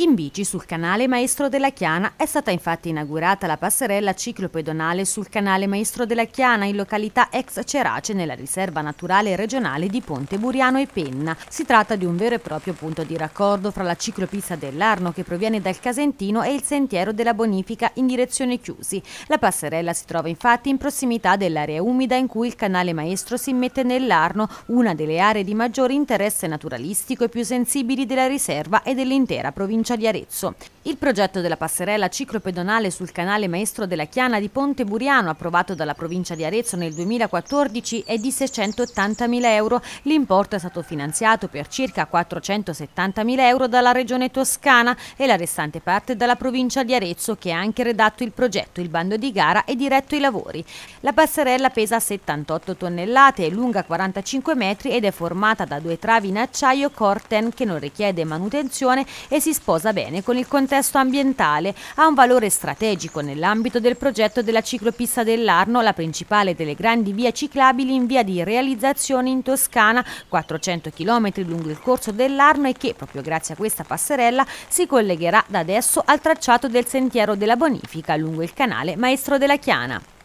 In bici sul canale Maestro della Chiana è stata infatti inaugurata la passerella ciclopedonale sul canale Maestro della Chiana in località ex Cerace nella riserva naturale regionale di Ponte Buriano e Penna. Si tratta di un vero e proprio punto di raccordo fra la ciclopista dell'Arno che proviene dal Casentino e il sentiero della bonifica in direzione chiusi. La passerella si trova infatti in prossimità dell'area umida in cui il canale Maestro si immette nell'Arno, una delle aree di maggiore interesse naturalistico e più sensibili della riserva e dell'intera provincia provincia di Arezzo. Il progetto della passerella ciclopedonale sul canale maestro della Chiana di Ponte Buriano, approvato dalla provincia di Arezzo nel 2014, è di 680.000 euro. L'importo è stato finanziato per circa 470.000 euro dalla regione toscana e la restante parte dalla provincia di Arezzo, che ha anche redatto il progetto, il bando di gara e diretto i lavori. La passerella pesa 78 tonnellate, è lunga 45 metri ed è formata da due travi in acciaio Corten che non richiede manutenzione e si sposa bene con il contesto contesto ambientale, ha un valore strategico nell'ambito del progetto della ciclopista dell'Arno, la principale delle grandi vie ciclabili in via di realizzazione in Toscana, 400 km lungo il corso dell'Arno e che, proprio grazie a questa passerella, si collegherà da adesso al tracciato del sentiero della bonifica lungo il canale Maestro della Chiana.